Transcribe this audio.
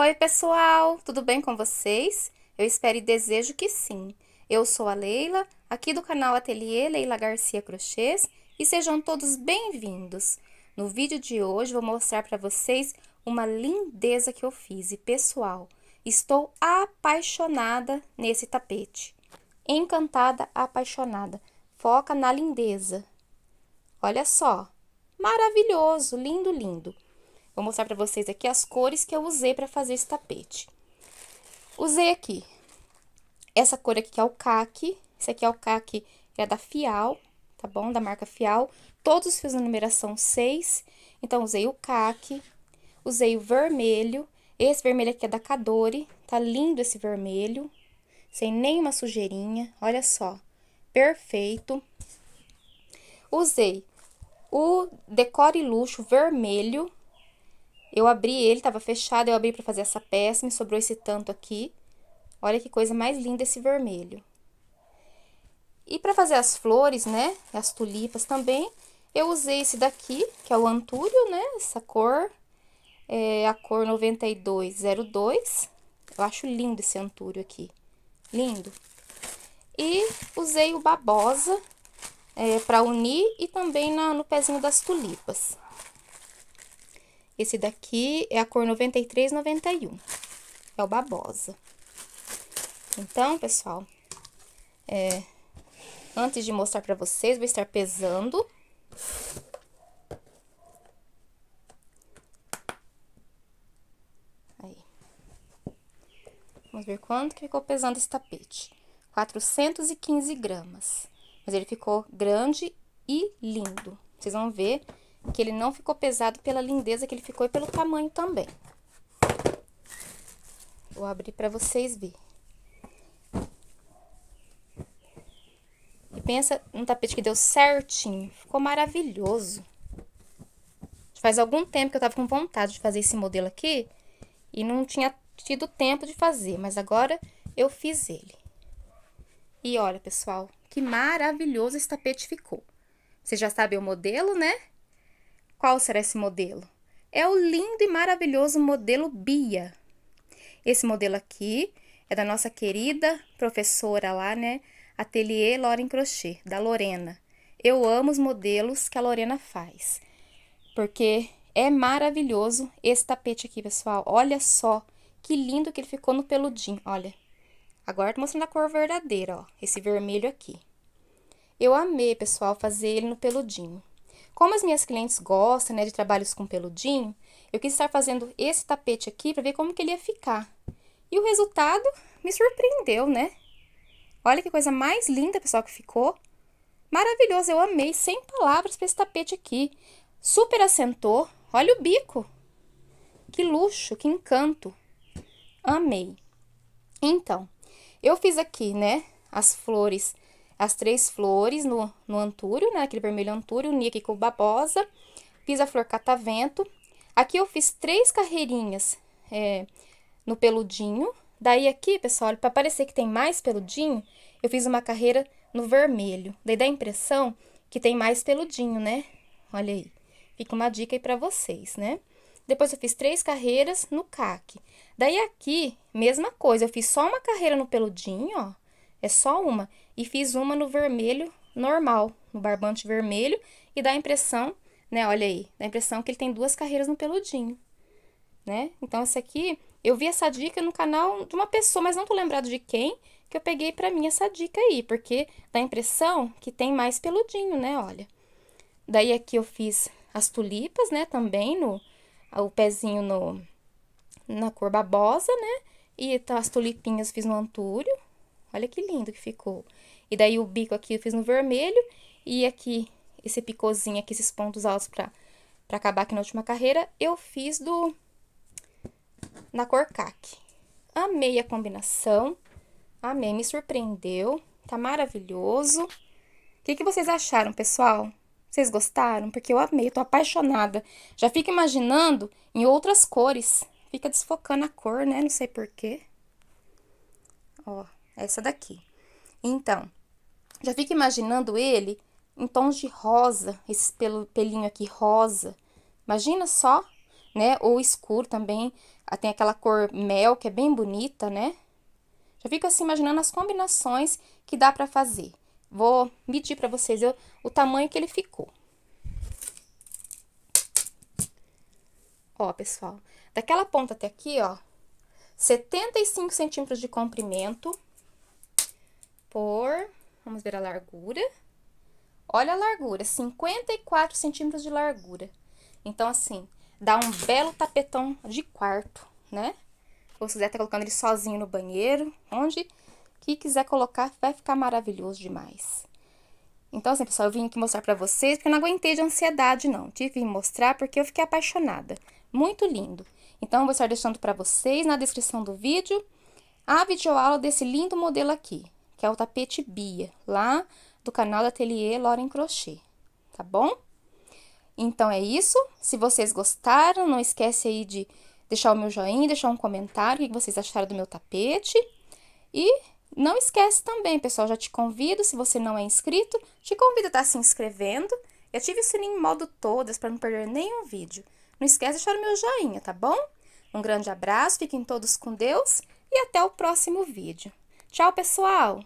Oi, pessoal, tudo bem com vocês? Eu espero e desejo que sim. Eu sou a Leila, aqui do canal Ateliê Leila Garcia Crochês, e sejam todos bem-vindos. No vídeo de hoje vou mostrar para vocês uma lindeza que eu fiz e, pessoal, estou apaixonada nesse tapete. Encantada, apaixonada. Foca na lindeza. Olha só, maravilhoso, lindo, lindo. Vou mostrar para vocês aqui as cores que eu usei para fazer esse tapete. Usei aqui essa cor aqui que é o caque, esse aqui é o caque é da Fial, tá bom? Da marca Fial. Todos os fios na numeração 6. Então, usei o caque, usei o vermelho. Esse vermelho aqui é da Cadore, tá lindo esse vermelho, sem nenhuma sujeirinha, olha só, perfeito. Usei o decore luxo vermelho, eu abri ele, estava fechado, eu abri para fazer essa peça, me sobrou esse tanto aqui. Olha que coisa mais linda esse vermelho. E para fazer as flores, né, as tulipas também, eu usei esse daqui, que é o antúrio, né, essa cor, é a cor 9202. Eu acho lindo esse antúrio aqui, lindo. E usei o babosa é, para unir e também na, no pezinho das tulipas. Esse daqui é a cor 9391. É o babosa. Então, pessoal, é, antes de mostrar para vocês, vou estar pesando. Aí. Vamos ver quanto que ficou pesando esse tapete. 415 gramas. Mas ele ficou grande e lindo. Vocês vão ver que ele não ficou pesado pela lindeza que ele ficou e pelo tamanho também. Vou abrir para vocês verem. E pensa num tapete que deu certinho. Ficou maravilhoso. Faz algum tempo que eu tava com vontade de fazer esse modelo aqui e não tinha tido tempo de fazer, mas agora eu fiz ele. E olha, pessoal, que maravilhoso esse tapete ficou. Vocês já sabem o modelo, né? Qual será esse modelo? É o lindo e maravilhoso modelo BIA. Esse modelo aqui é da nossa querida professora lá, né? Atelier Loren Crochet, da Lorena. Eu amo os modelos que a Lorena faz, porque é maravilhoso esse tapete aqui, pessoal. Olha só que lindo que ele ficou no peludinho, olha. Agora estou tô mostrando a cor verdadeira, ó, esse vermelho aqui. Eu amei, pessoal, fazer ele no peludinho. Como as minhas clientes gostam né, de trabalhos com peludinho, eu quis estar fazendo esse tapete aqui para ver como que ele ia ficar. E o resultado me surpreendeu, né? Olha que coisa mais linda, pessoal, que ficou. Maravilhoso, eu amei, sem palavras para esse tapete aqui. Super assentou, olha o bico. Que luxo, que encanto. Amei. Então, eu fiz aqui, né, as flores as três flores no, no antúrio, né? Aquele vermelho antúrio, com babosa, fiz a flor catavento. Aqui eu fiz três carreirinhas é, no peludinho. Daí aqui, pessoal, para parecer que tem mais peludinho, eu fiz uma carreira no vermelho. Daí dá a impressão que tem mais peludinho, né? Olha aí. Fica uma dica aí para vocês, né? Depois eu fiz três carreiras no caque. Daí aqui, mesma coisa, eu fiz só uma carreira no peludinho, ó. É só uma. E fiz uma no vermelho normal, no barbante vermelho, e dá a impressão, né? Olha aí, dá a impressão que ele tem duas carreiras no peludinho, né? Então, esse aqui, eu vi essa dica no canal de uma pessoa, mas não tô lembrado de quem, que eu peguei pra mim essa dica aí, porque dá a impressão que tem mais peludinho, né? Olha. Daí aqui eu fiz as tulipas, né? Também no o pezinho no na cor babosa, né? E tá, as tulipinhas fiz no antúrio. Olha que lindo que ficou. E daí o bico aqui eu fiz no vermelho e aqui esse picôzinho aqui, esses pontos altos pra, pra acabar aqui na última carreira, eu fiz do... na cor caque. Amei a combinação, amei, me surpreendeu, tá maravilhoso. O que, que vocês acharam, pessoal? Vocês gostaram? Porque eu amei, eu tô apaixonada. Já fico imaginando em outras cores. Fica desfocando a cor, né? Não sei porquê. Ó essa daqui. Então, já fica imaginando ele em tons de rosa, esse pelinho aqui rosa. Imagina só, né? Ou escuro também, ah, tem aquela cor mel que é bem bonita, né? Já fica assim imaginando as combinações que dá para fazer. Vou medir para vocês eu, o tamanho que ele ficou. Ó, pessoal, daquela ponta até aqui, ó, 75 centímetros de comprimento, por, vamos ver a largura. Olha a largura, 54 centímetros de largura. Então, assim, dá um belo tapetão de quarto, né? Se você quiser tá colocando ele sozinho no banheiro, onde que quiser colocar, vai ficar maravilhoso demais. Então, assim, pessoal, eu vim aqui mostrar pra vocês, porque eu não aguentei de ansiedade, não. Tive que mostrar porque eu fiquei apaixonada. Muito lindo. Então, eu vou estar deixando pra vocês, na descrição do vídeo, a videoaula desse lindo modelo aqui que é o tapete Bia, lá do canal da Ateliê Loren Crochê, tá bom? Então é isso. Se vocês gostaram, não esquece aí de deixar o meu joinha, deixar um comentário o que vocês acharam do meu tapete. E não esquece também, pessoal, já te convido, se você não é inscrito, te convido a estar tá se inscrevendo e ative o sininho em modo todas para não perder nenhum vídeo. Não esquece de deixar o meu joinha, tá bom? Um grande abraço, fiquem todos com Deus e até o próximo vídeo. Tchau, pessoal!